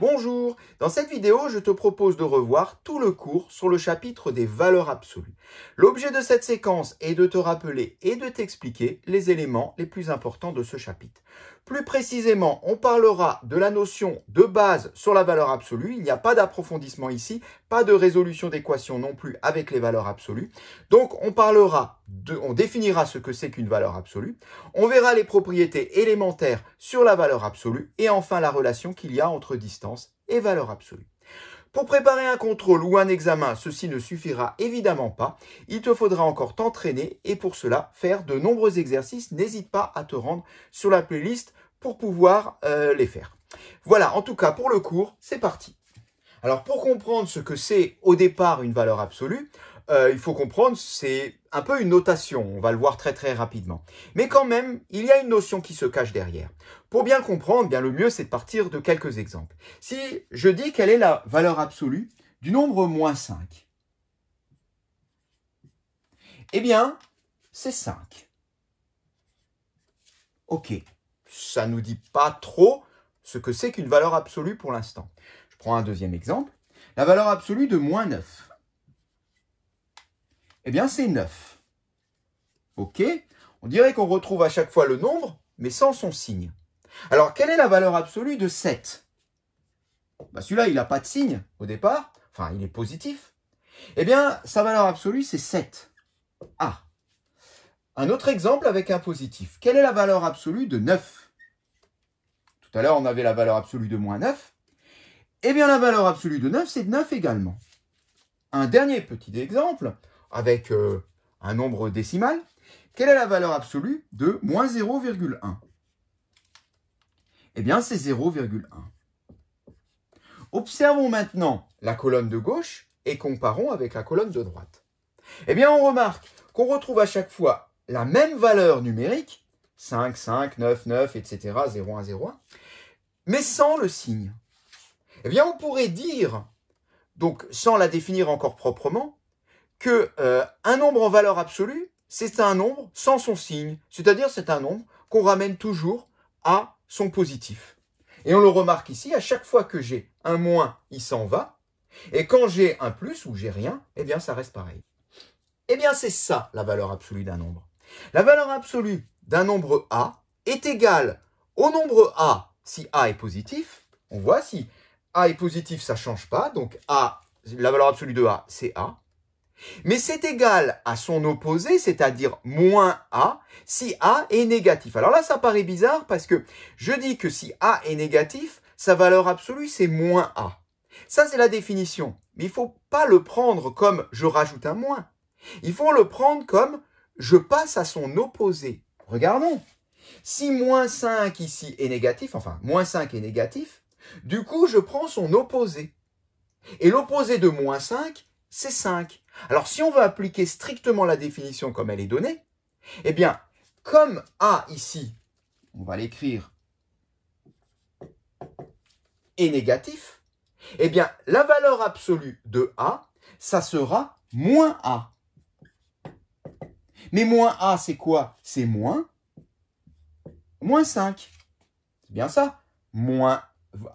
Bonjour Dans cette vidéo, je te propose de revoir tout le cours sur le chapitre des valeurs absolues. L'objet de cette séquence est de te rappeler et de t'expliquer les éléments les plus importants de ce chapitre. Plus précisément, on parlera de la notion de base sur la valeur absolue. Il n'y a pas d'approfondissement ici, pas de résolution d'équation non plus avec les valeurs absolues. Donc on parlera de, on définira ce que c'est qu'une valeur absolue. On verra les propriétés élémentaires sur la valeur absolue et enfin la relation qu'il y a entre distance et valeur absolue. Pour préparer un contrôle ou un examen, ceci ne suffira évidemment pas. Il te faudra encore t'entraîner et pour cela faire de nombreux exercices. N'hésite pas à te rendre sur la playlist pour pouvoir euh, les faire. Voilà, en tout cas pour le cours, c'est parti. Alors pour comprendre ce que c'est au départ une valeur absolue, euh, il faut comprendre, c'est un peu une notation, on va le voir très très rapidement. Mais quand même, il y a une notion qui se cache derrière. Pour bien comprendre, bien le mieux, c'est de partir de quelques exemples. Si je dis quelle est la valeur absolue du nombre moins 5, eh bien, c'est 5. Ok, ça ne nous dit pas trop ce que c'est qu'une valeur absolue pour l'instant. Je prends un deuxième exemple. La valeur absolue de moins 9. Eh bien, c'est 9. Ok, on dirait qu'on retrouve à chaque fois le nombre, mais sans son signe. Alors, quelle est la valeur absolue de 7 bah, Celui-là, il n'a pas de signe au départ. Enfin, il est positif. Eh bien, sa valeur absolue, c'est 7. Ah Un autre exemple avec un positif. Quelle est la valeur absolue de 9 Tout à l'heure, on avait la valeur absolue de moins 9. Eh bien, la valeur absolue de 9, c'est 9 également. Un dernier petit exemple avec euh, un nombre décimal. Quelle est la valeur absolue de moins 0,1 eh bien, c'est 0,1. Observons maintenant la colonne de gauche et comparons avec la colonne de droite. Eh bien, on remarque qu'on retrouve à chaque fois la même valeur numérique, 5, 5, 9, 9, etc., 0, 1, 0, 1, mais sans le signe. Eh bien, on pourrait dire, donc sans la définir encore proprement, que euh, un nombre en valeur absolue, c'est un nombre sans son signe, c'est-à-dire c'est un nombre qu'on ramène toujours à sont positifs. Et on le remarque ici, à chaque fois que j'ai un moins, il s'en va. Et quand j'ai un plus ou j'ai rien, eh bien ça reste pareil. Eh bien c'est ça la valeur absolue d'un nombre. La valeur absolue d'un nombre A est égale au nombre A si A est positif. On voit si A est positif, ça ne change pas. Donc A, la valeur absolue de A, c'est A. Mais c'est égal à son opposé, c'est-à-dire moins A, si A est négatif. Alors là, ça paraît bizarre parce que je dis que si A est négatif, sa valeur absolue, c'est moins A. Ça, c'est la définition. Mais il ne faut pas le prendre comme je rajoute un moins. Il faut le prendre comme je passe à son opposé. Regardons. Si moins 5 ici est négatif, enfin, moins 5 est négatif, du coup, je prends son opposé. Et l'opposé de moins 5, c'est 5. Alors si on veut appliquer strictement la définition comme elle est donnée, eh bien, comme A ici, on va l'écrire, est négatif, eh bien, la valeur absolue de A, ça sera moins A. Mais moins A, c'est quoi C'est moins, moins 5. C'est bien ça.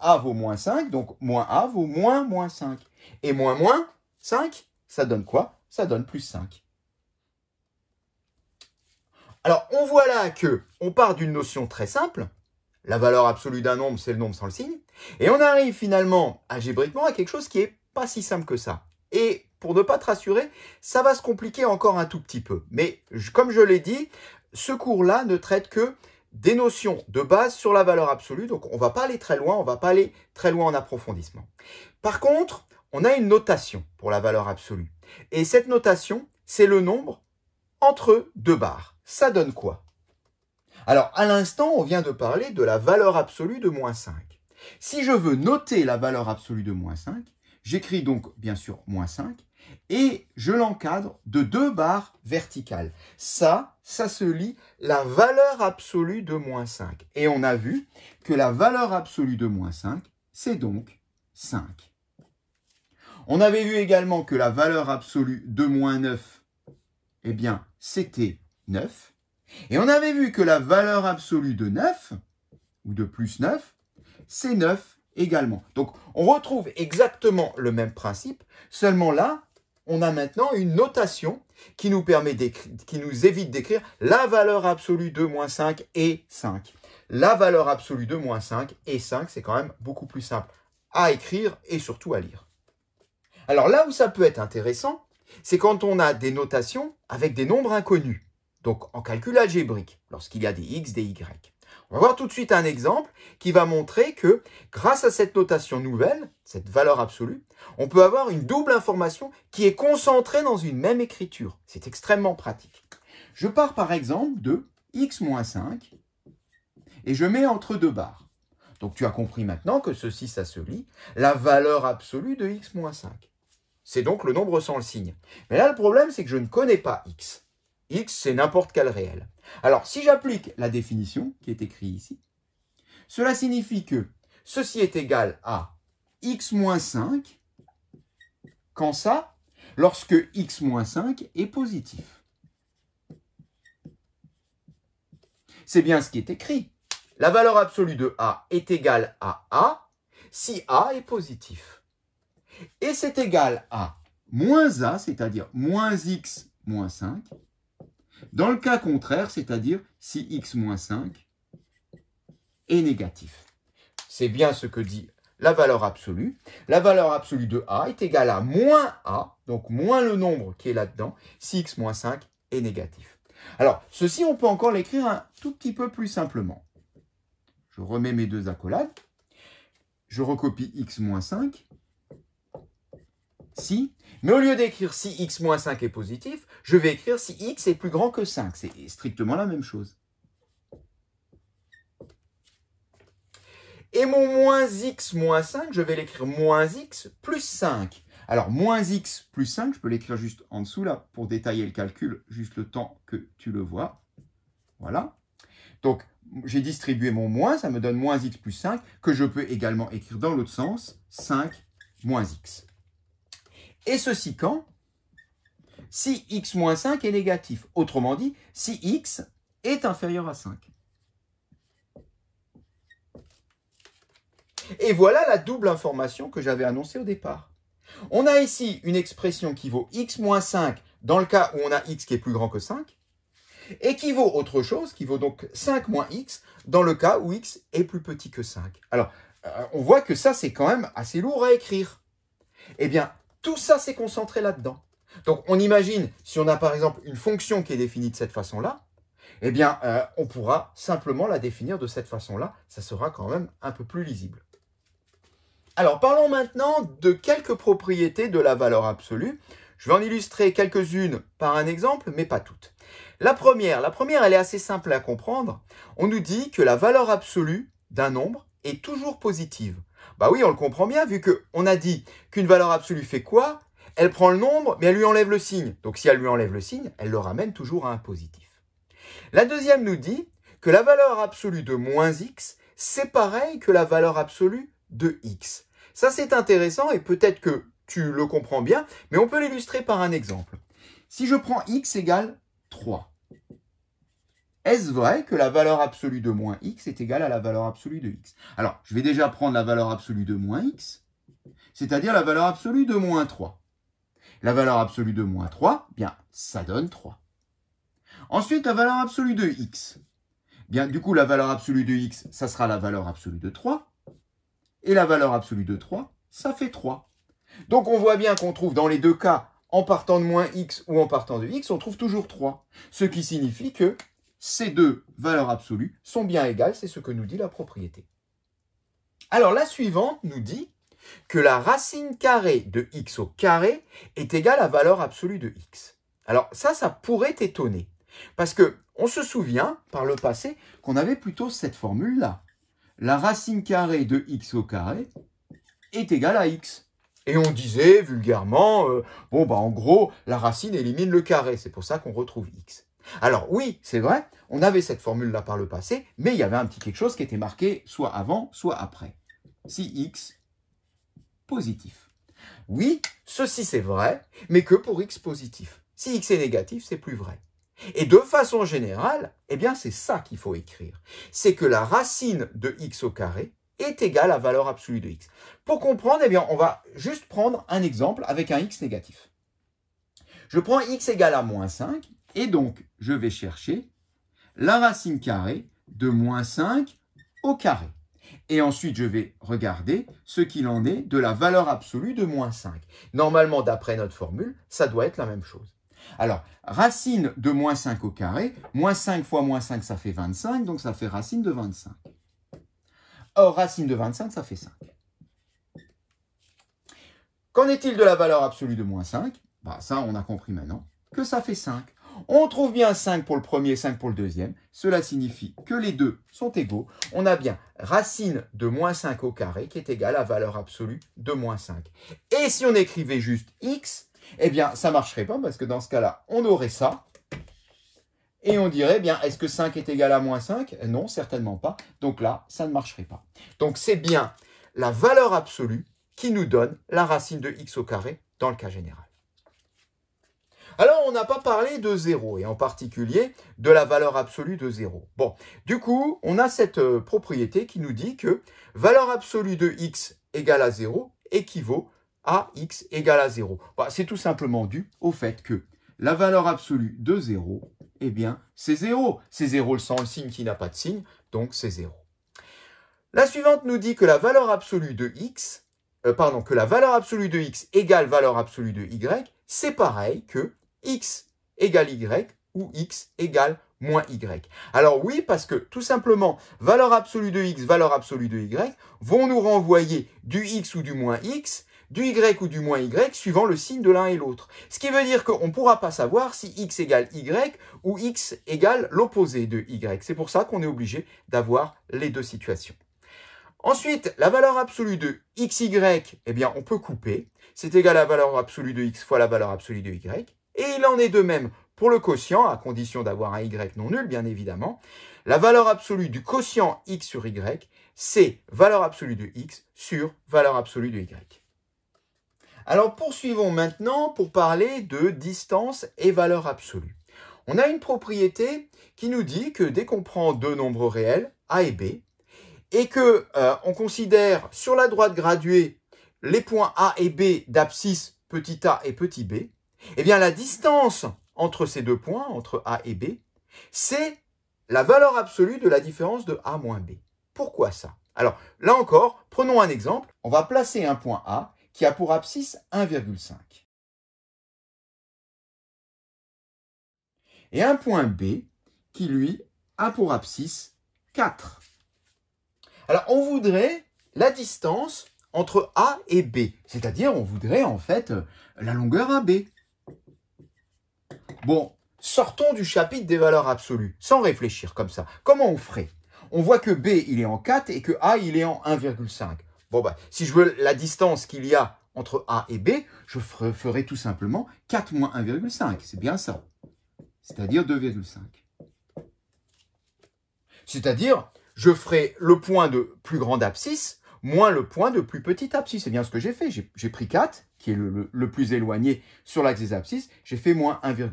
A vaut moins 5, donc moins A vaut moins moins 5. Et moins moins 5, ça donne quoi Ça donne plus 5. Alors, on voit là que on part d'une notion très simple. La valeur absolue d'un nombre, c'est le nombre sans le signe. Et on arrive finalement, algébriquement, à quelque chose qui n'est pas si simple que ça. Et pour ne pas te rassurer, ça va se compliquer encore un tout petit peu. Mais comme je l'ai dit, ce cours-là ne traite que des notions de base sur la valeur absolue. Donc, on ne va pas aller très loin, on ne va pas aller très loin en approfondissement. Par contre, on a une notation pour la valeur absolue. Et cette notation, c'est le nombre entre deux barres. Ça donne quoi Alors, à l'instant, on vient de parler de la valeur absolue de moins 5. Si je veux noter la valeur absolue de moins 5, j'écris donc, bien sûr, moins 5, et je l'encadre de deux barres verticales. Ça, ça se lit la valeur absolue de moins 5. Et on a vu que la valeur absolue de moins 5, c'est donc 5. On avait vu également que la valeur absolue de moins 9, eh bien, c'était 9. Et on avait vu que la valeur absolue de 9, ou de plus 9, c'est 9 également. Donc, on retrouve exactement le même principe, seulement là, on a maintenant une notation qui nous, permet qui nous évite d'écrire la valeur absolue de moins 5 et 5. La valeur absolue de moins 5 et 5, c'est quand même beaucoup plus simple à écrire et surtout à lire. Alors là où ça peut être intéressant, c'est quand on a des notations avec des nombres inconnus, donc en calcul algébrique, lorsqu'il y a des x, des y. On va voir tout de suite un exemple qui va montrer que grâce à cette notation nouvelle, cette valeur absolue, on peut avoir une double information qui est concentrée dans une même écriture. C'est extrêmement pratique. Je pars par exemple de x moins 5 et je mets entre deux barres. Donc tu as compris maintenant que ceci, ça se lit, la valeur absolue de x moins 5. C'est donc le nombre sans le signe. Mais là, le problème, c'est que je ne connais pas x. x, c'est n'importe quel réel. Alors, si j'applique la définition qui est écrite ici, cela signifie que ceci est égal à x moins 5 quand ça, lorsque x moins 5 est positif. C'est bien ce qui est écrit. La valeur absolue de a est égale à a si a est positif. Et c'est égal à moins a, c'est-à-dire moins x moins 5. Dans le cas contraire, c'est-à-dire si x moins 5 est négatif. C'est bien ce que dit la valeur absolue. La valeur absolue de a est égale à moins a, donc moins le nombre qui est là-dedans, si x moins 5 est négatif. Alors, ceci, on peut encore l'écrire un tout petit peu plus simplement. Je remets mes deux accolades. Je recopie x moins 5 si, mais au lieu d'écrire si x moins 5 est positif, je vais écrire si x est plus grand que 5. C'est strictement la même chose. Et mon moins x moins 5, je vais l'écrire moins x plus 5. Alors, moins x plus 5, je peux l'écrire juste en dessous, là, pour détailler le calcul, juste le temps que tu le vois. Voilà. Donc, j'ai distribué mon moins, ça me donne moins x plus 5, que je peux également écrire dans l'autre sens, 5 moins x. Et ceci quand Si x moins 5 est négatif. Autrement dit, si x est inférieur à 5. Et voilà la double information que j'avais annoncée au départ. On a ici une expression qui vaut x moins 5 dans le cas où on a x qui est plus grand que 5, et qui vaut autre chose, qui vaut donc 5 moins x dans le cas où x est plus petit que 5. Alors, euh, on voit que ça, c'est quand même assez lourd à écrire. Eh bien, tout ça, s'est concentré là-dedans. Donc, on imagine, si on a par exemple une fonction qui est définie de cette façon-là, eh bien, euh, on pourra simplement la définir de cette façon-là. Ça sera quand même un peu plus lisible. Alors, parlons maintenant de quelques propriétés de la valeur absolue. Je vais en illustrer quelques-unes par un exemple, mais pas toutes. La première, la première, elle est assez simple à comprendre. On nous dit que la valeur absolue d'un nombre est toujours positive. Bah oui, on le comprend bien, vu qu'on a dit qu'une valeur absolue fait quoi Elle prend le nombre, mais elle lui enlève le signe. Donc si elle lui enlève le signe, elle le ramène toujours à un positif. La deuxième nous dit que la valeur absolue de moins x, c'est pareil que la valeur absolue de x. Ça, c'est intéressant et peut-être que tu le comprends bien, mais on peut l'illustrer par un exemple. Si je prends x égale 3, est-ce vrai que la valeur absolue de moins x est égale à la valeur absolue de x Alors, je vais déjà prendre la valeur absolue de moins x, c'est-à-dire la valeur absolue de moins 3. La valeur absolue de moins 3, eh bien, ça donne 3. Ensuite, la valeur absolue de x. Eh bien, du coup, la valeur absolue de x, ça sera la valeur absolue de 3. Et la valeur absolue de 3, ça fait 3. Donc, on voit bien qu'on trouve dans les deux cas, en partant de moins x ou en partant de x, on trouve toujours 3. Ce qui signifie que ces deux valeurs absolues sont bien égales, c'est ce que nous dit la propriété. Alors la suivante nous dit que la racine carrée de x au carré est égale à valeur absolue de x. Alors ça, ça pourrait étonner. Parce que on se souvient, par le passé, qu'on avait plutôt cette formule-là. La racine carrée de x au carré est égale à x. Et on disait vulgairement, euh, bon, bah, en gros, la racine élimine le carré. C'est pour ça qu'on retrouve x. Alors oui, c'est vrai, on avait cette formule-là par le passé, mais il y avait un petit quelque chose qui était marqué soit avant, soit après. Si x positif. Oui, ceci c'est vrai, mais que pour x positif. Si x est négatif, c'est plus vrai. Et de façon générale, eh bien c'est ça qu'il faut écrire. C'est que la racine de x au carré est égale à la valeur absolue de x. Pour comprendre, eh bien on va juste prendre un exemple avec un x négatif. Je prends x égale à moins 5, et donc, je vais chercher la racine carrée de moins 5 au carré. Et ensuite, je vais regarder ce qu'il en est de la valeur absolue de moins 5. Normalement, d'après notre formule, ça doit être la même chose. Alors, racine de moins 5 au carré, moins 5 fois moins 5, ça fait 25, donc ça fait racine de 25. Or, racine de 25, ça fait 5. Qu'en est-il de la valeur absolue de moins 5 bah, Ça, on a compris maintenant que ça fait 5. On trouve bien 5 pour le premier, 5 pour le deuxième. Cela signifie que les deux sont égaux. On a bien racine de moins 5 au carré qui est égale à valeur absolue de moins 5. Et si on écrivait juste x, eh bien, ça ne marcherait pas parce que dans ce cas-là, on aurait ça. Et on dirait, eh bien, est-ce que 5 est égal à moins 5 Non, certainement pas. Donc là, ça ne marcherait pas. Donc c'est bien la valeur absolue qui nous donne la racine de x au carré dans le cas général. Alors, on n'a pas parlé de zéro, et en particulier de la valeur absolue de zéro. Bon, du coup, on a cette euh, propriété qui nous dit que valeur absolue de x égale à 0 équivaut à x égale à 0. Bah, c'est tout simplement dû au fait que la valeur absolue de 0, eh bien, c'est 0. C'est 0 sans le signe qui n'a pas de signe, donc c'est 0. La suivante nous dit que la valeur absolue de x, euh, pardon, que la valeur absolue de x égale valeur absolue de y, c'est pareil que x égale y ou x égale moins y. Alors oui, parce que tout simplement, valeur absolue de x, valeur absolue de y vont nous renvoyer du x ou du moins x, du y ou du moins y, suivant le signe de l'un et l'autre. Ce qui veut dire qu'on ne pourra pas savoir si x égale y ou x égale l'opposé de y. C'est pour ça qu'on est obligé d'avoir les deux situations. Ensuite, la valeur absolue de xy, eh bien, on peut couper. C'est égal à la valeur absolue de x fois la valeur absolue de y. Et il en est de même pour le quotient, à condition d'avoir un y non nul, bien évidemment. La valeur absolue du quotient x sur y, c'est valeur absolue de x sur valeur absolue de y. Alors poursuivons maintenant pour parler de distance et valeur absolue. On a une propriété qui nous dit que dès qu'on prend deux nombres réels, a et b, et que euh, on considère sur la droite graduée les points a et b d'abscisse petit a et petit b, eh bien, la distance entre ces deux points, entre A et B, c'est la valeur absolue de la différence de A moins B. Pourquoi ça Alors, là encore, prenons un exemple. On va placer un point A qui a pour abscisse 1,5. Et un point B qui, lui, a pour abscisse 4. Alors, on voudrait la distance entre A et B, c'est-à-dire on voudrait en fait la longueur AB. Bon, sortons du chapitre des valeurs absolues, sans réfléchir comme ça. Comment on ferait On voit que B, il est en 4 et que A, il est en 1,5. Bon, bah, si je veux la distance qu'il y a entre A et B, je ferai tout simplement 4 moins 1,5. C'est bien ça. C'est-à-dire 2,5. C'est-à-dire, je ferai le point de plus grande abscisse moins le point de plus petite abscisse. C'est bien ce que j'ai fait. J'ai pris 4 qui est le, plus éloigné sur l'axe des abscisses, j'ai fait moins 1,5.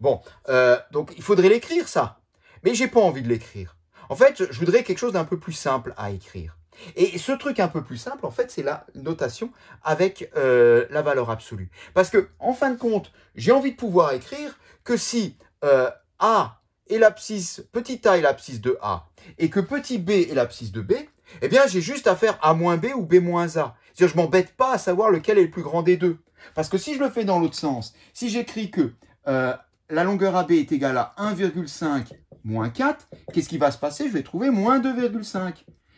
Bon, euh, donc il faudrait l'écrire ça. Mais j'ai pas envie de l'écrire. En fait, je voudrais quelque chose d'un peu plus simple à écrire. Et ce truc un peu plus simple, en fait, c'est la notation avec euh, la valeur absolue. Parce que, en fin de compte, j'ai envie de pouvoir écrire que si euh, A est l'abscisse, petit a est l'abscisse de A, et que petit b est l'abscisse de B, eh bien, j'ai juste à faire A-B moins ou B-A. moins cest je m'embête pas à savoir lequel est le plus grand des deux. Parce que si je le fais dans l'autre sens, si j'écris que euh, la longueur AB est égale à 1,5 moins 4, qu'est-ce qui va se passer Je vais trouver moins 2,5.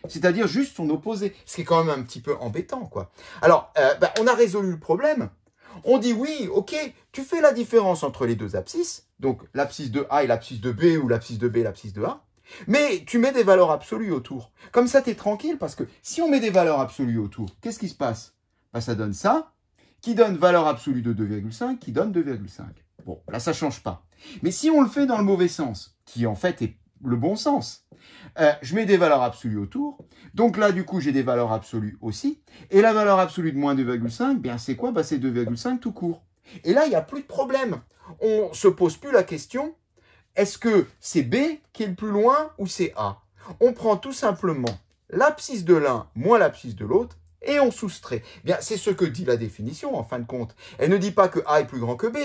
C'est-à-dire juste son opposé, ce qui est quand même un petit peu embêtant. quoi. Alors, euh, bah, on a résolu le problème. On dit oui, ok, tu fais la différence entre les deux abscisses, donc l'abscisse de A et l'abscisse de B, ou l'abscisse de B et l'abscisse de A. Mais tu mets des valeurs absolues autour. Comme ça, tu es tranquille parce que si on met des valeurs absolues autour, qu'est-ce qui se passe bah, Ça donne ça, qui donne valeur absolue de 2,5, qui donne 2,5. Bon, là, ça ne change pas. Mais si on le fait dans le mauvais sens, qui en fait est le bon sens, euh, je mets des valeurs absolues autour. Donc là, du coup, j'ai des valeurs absolues aussi. Et la valeur absolue de moins 2,5, bien c'est quoi bah, C'est 2,5 tout court. Et là, il n'y a plus de problème. On ne se pose plus la question est-ce que c'est B qui est le plus loin ou c'est A On prend tout simplement l'abscisse de l'un moins l'abscisse de l'autre et on soustrait. Eh bien, c'est ce que dit la définition en fin de compte. Elle ne dit pas que A est plus grand que B.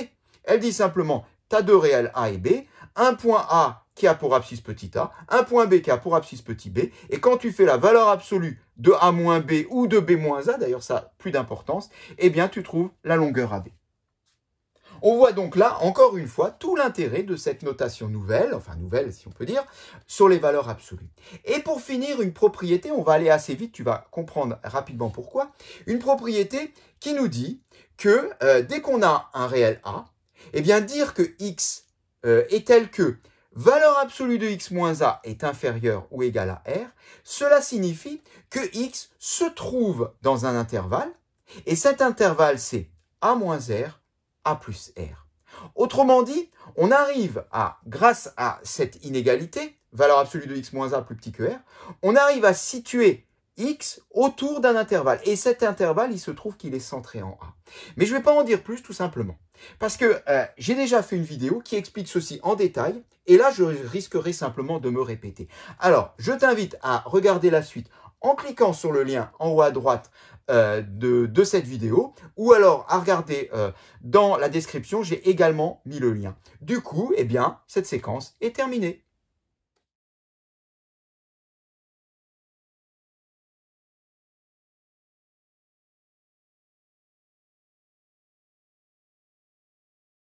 Elle dit simplement tu as deux réels A et B, un point A qui a pour abscisse petit a, un point B qui a pour abscisse petit b, et quand tu fais la valeur absolue de a moins b ou de b moins a, d'ailleurs ça n'a plus d'importance, eh bien tu trouves la longueur AB. On voit donc là, encore une fois, tout l'intérêt de cette notation nouvelle, enfin nouvelle si on peut dire, sur les valeurs absolues. Et pour finir, une propriété, on va aller assez vite, tu vas comprendre rapidement pourquoi, une propriété qui nous dit que euh, dès qu'on a un réel A, eh bien dire que x euh, est tel que valeur absolue de x moins a est inférieure ou égale à r, cela signifie que x se trouve dans un intervalle, et cet intervalle c'est a moins r a plus R. Autrement dit, on arrive à, grâce à cette inégalité, valeur absolue de x moins a plus petit que r, on arrive à situer x autour d'un intervalle. Et cet intervalle, il se trouve qu'il est centré en A. Mais je ne vais pas en dire plus tout simplement. Parce que euh, j'ai déjà fait une vidéo qui explique ceci en détail. Et là, je risquerai simplement de me répéter. Alors, je t'invite à regarder la suite en cliquant sur le lien en haut à droite euh, de, cette vidéo, ou alors à regarder euh, dans la description, j'ai également mis le lien. Du coup, eh bien, cette séquence est terminée.